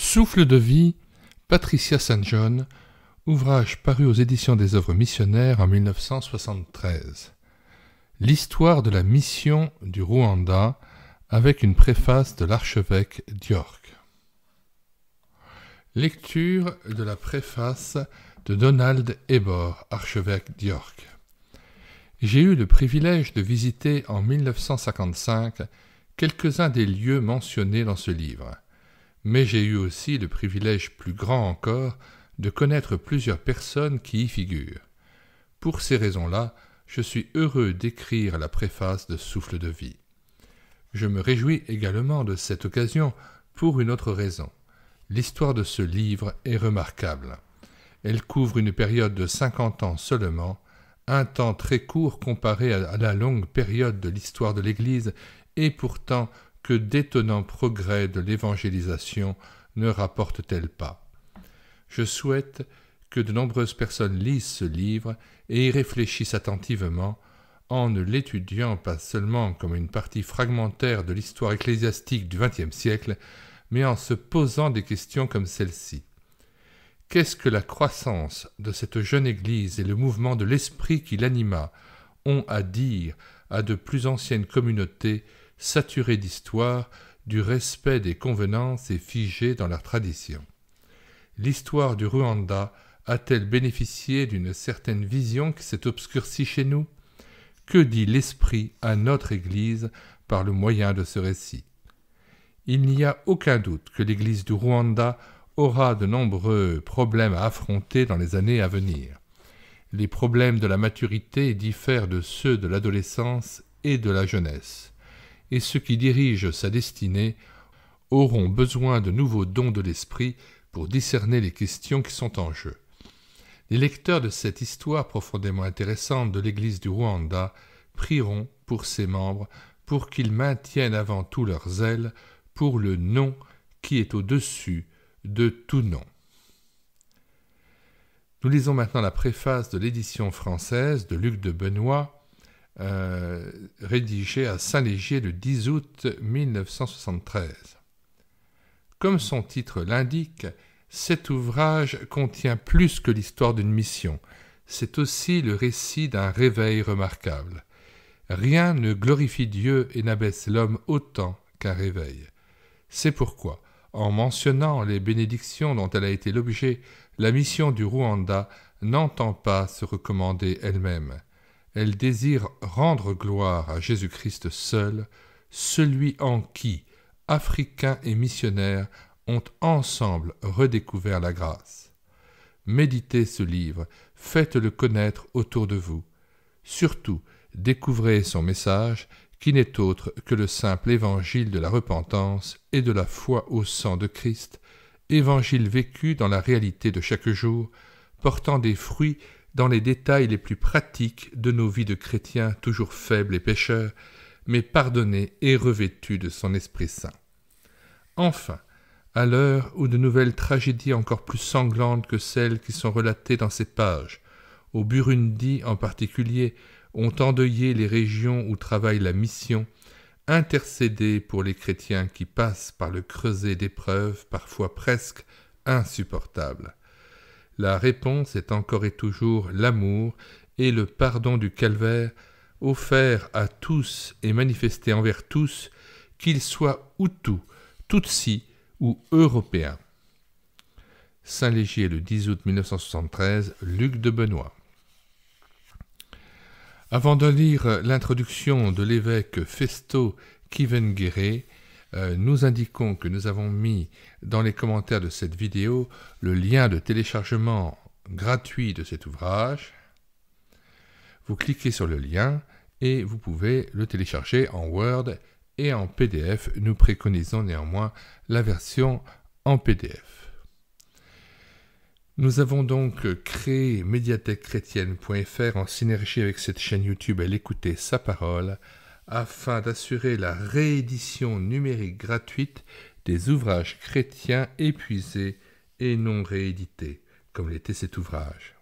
Souffle de vie, Patricia St. John, ouvrage paru aux éditions des œuvres missionnaires en 1973. L'histoire de la mission du Rwanda avec une préface de l'archevêque d'York. Lecture de la préface de Donald Ebor, archevêque d'York. J'ai eu le privilège de visiter en 1955 quelques-uns des lieux mentionnés dans ce livre mais j'ai eu aussi le privilège plus grand encore de connaître plusieurs personnes qui y figurent. Pour ces raisons-là, je suis heureux d'écrire la préface de Souffle de vie. Je me réjouis également de cette occasion pour une autre raison. L'histoire de ce livre est remarquable. Elle couvre une période de cinquante ans seulement, un temps très court comparé à la longue période de l'histoire de l'Église, et pourtant que d'étonnants progrès de l'évangélisation ne rapportent-elles pas Je souhaite que de nombreuses personnes lisent ce livre et y réfléchissent attentivement en ne l'étudiant pas seulement comme une partie fragmentaire de l'histoire ecclésiastique du XXe siècle, mais en se posant des questions comme celle-ci. Qu'est-ce que la croissance de cette jeune Église et le mouvement de l'esprit qui l'anima ont à dire à de plus anciennes communautés saturés d'histoire, du respect des convenances et figés dans leur tradition. L'histoire du Rwanda a-t-elle bénéficié d'une certaine vision qui s'est obscurcie chez nous Que dit l'Esprit à notre Église par le moyen de ce récit Il n'y a aucun doute que l'Église du Rwanda aura de nombreux problèmes à affronter dans les années à venir. Les problèmes de la maturité diffèrent de ceux de l'adolescence et de la jeunesse et ceux qui dirigent sa destinée auront besoin de nouveaux dons de l'esprit pour discerner les questions qui sont en jeu. Les lecteurs de cette histoire profondément intéressante de l'Église du Rwanda prieront pour ses membres pour qu'ils maintiennent avant tout leur zèle pour le nom qui est au-dessus de tout nom. Nous lisons maintenant la préface de l'édition française de Luc de Benoît euh, rédigé à Saint-Légier le 10 août 1973. Comme son titre l'indique, cet ouvrage contient plus que l'histoire d'une mission, c'est aussi le récit d'un réveil remarquable. Rien ne glorifie Dieu et n'abaisse l'homme autant qu'un réveil. C'est pourquoi, en mentionnant les bénédictions dont elle a été l'objet, la mission du Rwanda n'entend pas se recommander elle-même elle désire rendre gloire à Jésus-Christ seul, celui en qui Africains et missionnaires ont ensemble redécouvert la grâce. Méditez ce livre, faites-le connaître autour de vous. Surtout, découvrez son message, qui n'est autre que le simple évangile de la repentance et de la foi au sang de Christ, évangile vécu dans la réalité de chaque jour, portant des fruits dans les détails les plus pratiques de nos vies de chrétiens toujours faibles et pécheurs, mais pardonnés et revêtus de son Esprit Saint. Enfin, à l'heure où de nouvelles tragédies encore plus sanglantes que celles qui sont relatées dans ces pages, au Burundi en particulier, ont endeuillé les régions où travaille la mission, intercédez pour les chrétiens qui passent par le creuset d'épreuves parfois presque insupportables. La réponse est encore et toujours l'amour et le pardon du calvaire offert à tous et manifesté envers tous, qu'ils soient Hutus, tutsi ou Européens. Saint-Légier le 10 août 1973, Luc de Benoît. Avant de lire l'introduction de l'évêque Festo Kivenguéré, euh, nous indiquons que nous avons mis dans les commentaires de cette vidéo le lien de téléchargement gratuit de cet ouvrage. Vous cliquez sur le lien et vous pouvez le télécharger en Word et en PDF. Nous préconisons néanmoins la version en PDF. Nous avons donc créé médiathèquechrétienne.fr en synergie avec cette chaîne YouTube à l'écouter sa parole afin d'assurer la réédition numérique gratuite des ouvrages chrétiens épuisés et non réédités, comme l'était cet ouvrage.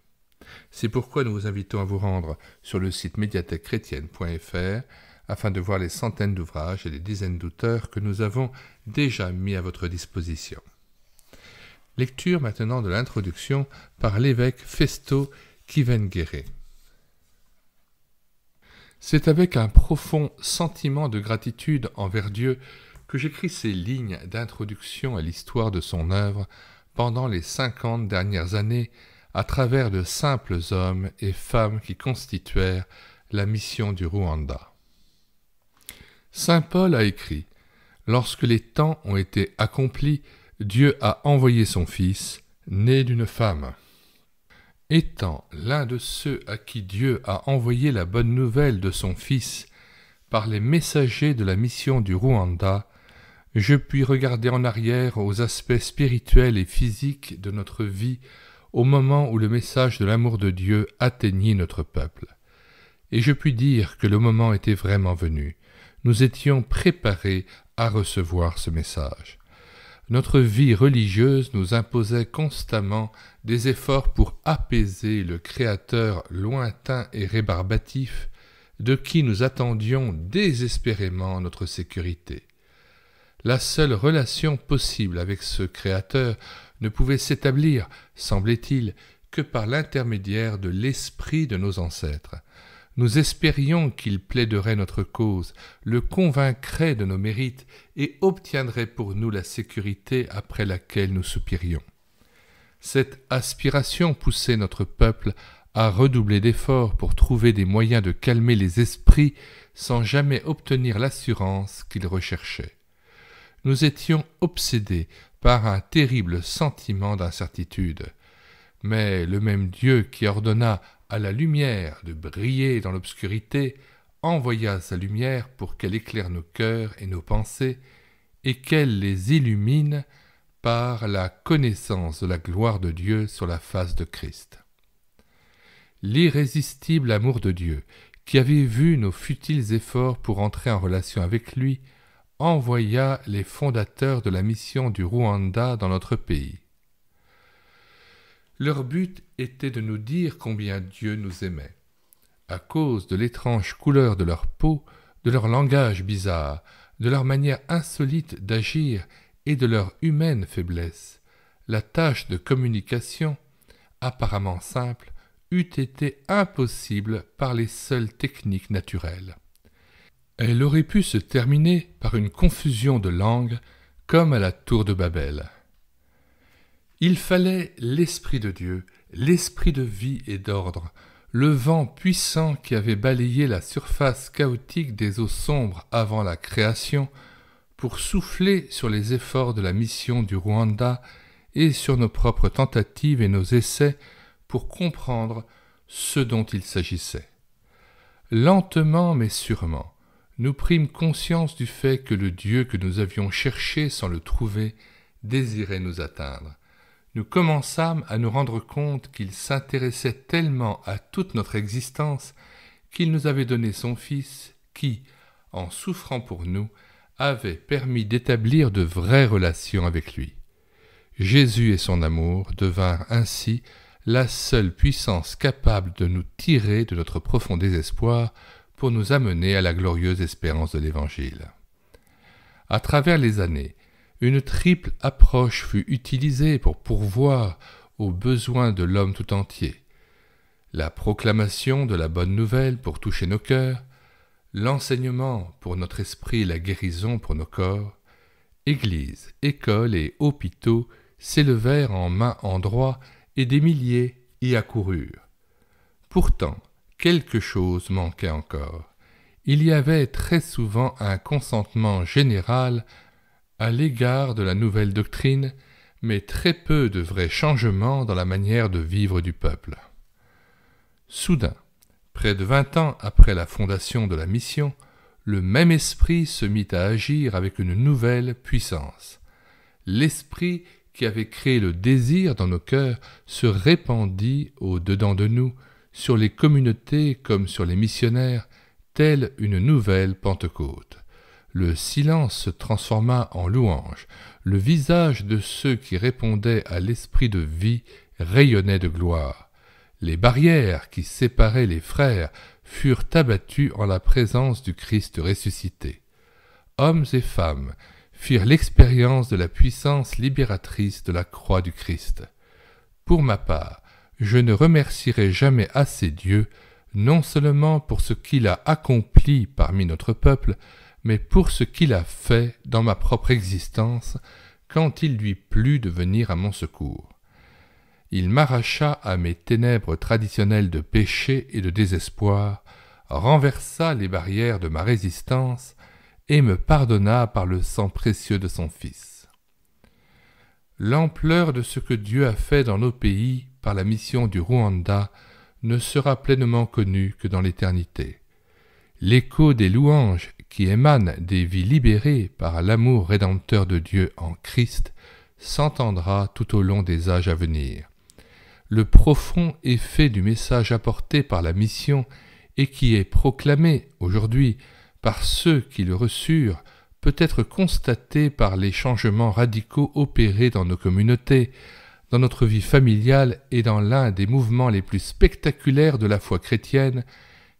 C'est pourquoi nous vous invitons à vous rendre sur le site médiathèquechrétienne.fr afin de voir les centaines d'ouvrages et les dizaines d'auteurs que nous avons déjà mis à votre disposition. Lecture maintenant de l'introduction par l'évêque Festo Kivenguerre. C'est avec un profond sentiment de gratitude envers Dieu que j'écris ces lignes d'introduction à l'histoire de son œuvre pendant les cinquante dernières années à travers de simples hommes et femmes qui constituèrent la mission du Rwanda. Saint Paul a écrit Lorsque les temps ont été accomplis, Dieu a envoyé son Fils, né d'une femme étant l'un de ceux à qui Dieu a envoyé la bonne nouvelle de son Fils par les messagers de la mission du Rwanda, je puis regarder en arrière aux aspects spirituels et physiques de notre vie au moment où le message de l'amour de Dieu atteignit notre peuple. Et je puis dire que le moment était vraiment venu. Nous étions préparés à recevoir ce message notre vie religieuse nous imposait constamment des efforts pour apaiser le Créateur lointain et rébarbatif, de qui nous attendions désespérément notre sécurité. La seule relation possible avec ce Créateur ne pouvait s'établir, semblait-il, que par l'intermédiaire de l'esprit de nos ancêtres. Nous espérions qu'il plaiderait notre cause, le convaincrait de nos mérites et obtiendrait pour nous la sécurité après laquelle nous soupirions. Cette aspiration poussait notre peuple à redoubler d'efforts pour trouver des moyens de calmer les esprits sans jamais obtenir l'assurance qu'il recherchait. Nous étions obsédés par un terrible sentiment d'incertitude. Mais le même Dieu qui ordonna à la lumière de briller dans l'obscurité, envoya sa lumière pour qu'elle éclaire nos cœurs et nos pensées, et qu'elle les illumine par la connaissance de la gloire de Dieu sur la face de Christ. L'irrésistible amour de Dieu, qui avait vu nos futiles efforts pour entrer en relation avec lui, envoya les fondateurs de la mission du Rwanda dans notre pays. Leur but était de nous dire combien Dieu nous aimait. À cause de l'étrange couleur de leur peau, de leur langage bizarre, de leur manière insolite d'agir et de leur humaine faiblesse, la tâche de communication, apparemment simple, eût été impossible par les seules techniques naturelles. Elle aurait pu se terminer par une confusion de langues comme à la tour de Babel. Il fallait l'Esprit de Dieu, l'Esprit de vie et d'ordre, le vent puissant qui avait balayé la surface chaotique des eaux sombres avant la création, pour souffler sur les efforts de la mission du Rwanda et sur nos propres tentatives et nos essais pour comprendre ce dont il s'agissait. Lentement mais sûrement, nous prîmes conscience du fait que le Dieu que nous avions cherché sans le trouver désirait nous atteindre, nous commençâmes à nous rendre compte qu'il s'intéressait tellement à toute notre existence qu'il nous avait donné son Fils qui, en souffrant pour nous, avait permis d'établir de vraies relations avec lui. Jésus et son amour devinrent ainsi la seule puissance capable de nous tirer de notre profond désespoir pour nous amener à la glorieuse espérance de l'Évangile. À travers les années, une triple approche fut utilisée pour pourvoir aux besoins de l'homme tout entier. La proclamation de la bonne nouvelle pour toucher nos cœurs, l'enseignement pour notre esprit la guérison pour nos corps, églises, écoles et hôpitaux s'élevèrent en main en droit et des milliers y accoururent. Pourtant, quelque chose manquait encore. Il y avait très souvent un consentement général à l'égard de la nouvelle doctrine, mais très peu de vrais changements dans la manière de vivre du peuple. Soudain, près de vingt ans après la fondation de la mission, le même esprit se mit à agir avec une nouvelle puissance. L'esprit qui avait créé le désir dans nos cœurs se répandit au dedans de nous, sur les communautés comme sur les missionnaires, telle une nouvelle Pentecôte. Le silence se transforma en louange. Le visage de ceux qui répondaient à l'esprit de vie rayonnait de gloire. Les barrières qui séparaient les frères furent abattues en la présence du Christ ressuscité. Hommes et femmes firent l'expérience de la puissance libératrice de la croix du Christ. Pour ma part, je ne remercierai jamais assez Dieu, non seulement pour ce qu'il a accompli parmi notre peuple, mais pour ce qu'il a fait dans ma propre existence quand il lui plut de venir à mon secours. Il m'arracha à mes ténèbres traditionnelles de péché et de désespoir, renversa les barrières de ma résistance et me pardonna par le sang précieux de son Fils. L'ampleur de ce que Dieu a fait dans nos pays par la mission du Rwanda ne sera pleinement connue que dans l'éternité. L'écho des louanges qui émane des vies libérées par l'amour rédempteur de Dieu en Christ s'entendra tout au long des âges à venir. Le profond effet du message apporté par la mission et qui est proclamé aujourd'hui par ceux qui le reçurent peut être constaté par les changements radicaux opérés dans nos communautés, dans notre vie familiale et dans l'un des mouvements les plus spectaculaires de la foi chrétienne,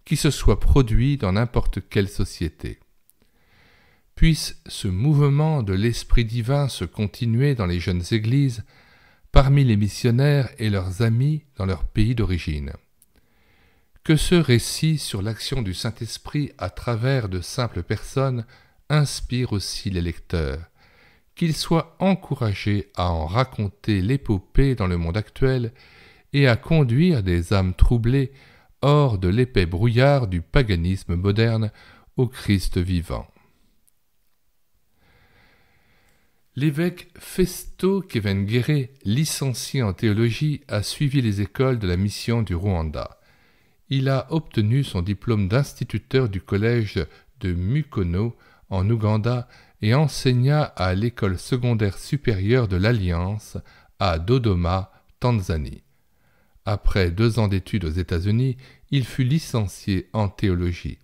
qui se soit produit dans n'importe quelle société. Puisse ce mouvement de l'Esprit divin se continuer dans les jeunes églises, parmi les missionnaires et leurs amis dans leur pays d'origine. Que ce récit sur l'action du Saint-Esprit à travers de simples personnes inspire aussi les lecteurs, qu'ils soient encouragés à en raconter l'épopée dans le monde actuel et à conduire des âmes troublées hors de l'épais brouillard du paganisme moderne au Christ vivant. L'évêque Festo Kevengere, licencié en théologie, a suivi les écoles de la mission du Rwanda. Il a obtenu son diplôme d'instituteur du collège de Mukono en Ouganda et enseigna à l'école secondaire supérieure de l'Alliance à Dodoma, Tanzanie. Après deux ans d'études aux États-Unis, il fut licencié en théologie.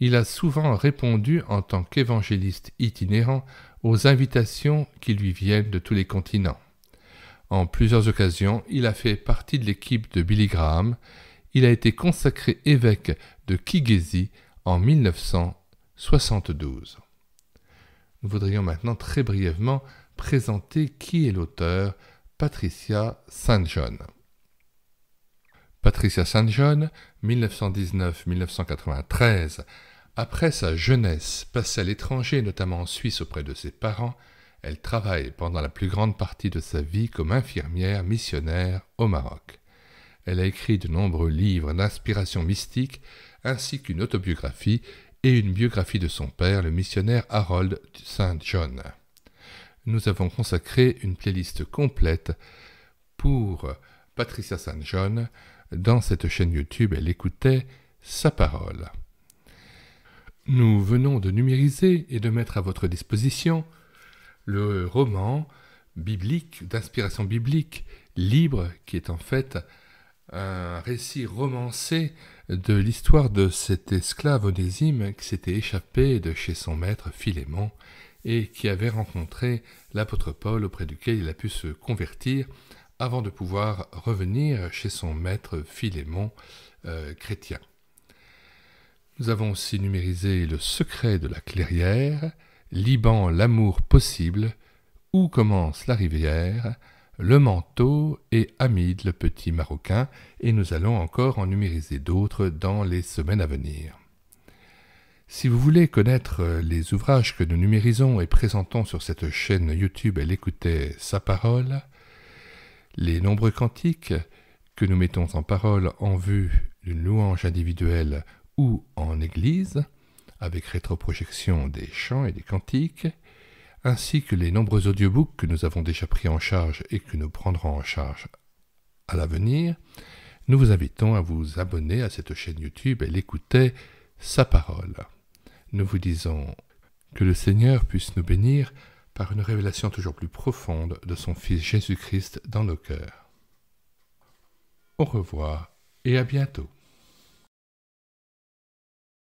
Il a souvent répondu en tant qu'évangéliste itinérant aux invitations qui lui viennent de tous les continents. En plusieurs occasions, il a fait partie de l'équipe de Billy Graham. Il a été consacré évêque de Kigesi en 1972. Nous voudrions maintenant très brièvement présenter qui est l'auteur Patricia Saint John. Patricia saint John, 1919-1993, après sa jeunesse passée à l'étranger, notamment en Suisse auprès de ses parents, elle travaille pendant la plus grande partie de sa vie comme infirmière missionnaire au Maroc. Elle a écrit de nombreux livres d'inspiration mystique, ainsi qu'une autobiographie et une biographie de son père, le missionnaire Harold saint John. Nous avons consacré une playlist complète pour Patricia saint John, dans cette chaîne YouTube, elle écoutait sa parole. Nous venons de numériser et de mettre à votre disposition le roman biblique, d'inspiration biblique, libre, qui est en fait un récit romancé de l'histoire de cet esclave onésime qui s'était échappé de chez son maître Philémon et qui avait rencontré l'apôtre Paul auprès duquel il a pu se convertir avant de pouvoir revenir chez son maître Philémon euh, chrétien. Nous avons aussi numérisé le secret de la clairière, Liban l'amour possible, où commence la rivière, le manteau et Hamid le petit marocain, et nous allons encore en numériser d'autres dans les semaines à venir. Si vous voulez connaître euh, les ouvrages que nous numérisons et présentons sur cette chaîne YouTube Elle écoutait sa parole, les nombreux cantiques que nous mettons en parole en vue d'une louange individuelle ou en église, avec rétroprojection des chants et des cantiques, ainsi que les nombreux audiobooks que nous avons déjà pris en charge et que nous prendrons en charge à l'avenir, nous vous invitons à vous abonner à cette chaîne YouTube et l'écouter sa parole. Nous vous disons que le Seigneur puisse nous bénir par une révélation toujours plus profonde de son Fils Jésus-Christ dans nos cœurs. Au revoir et à bientôt.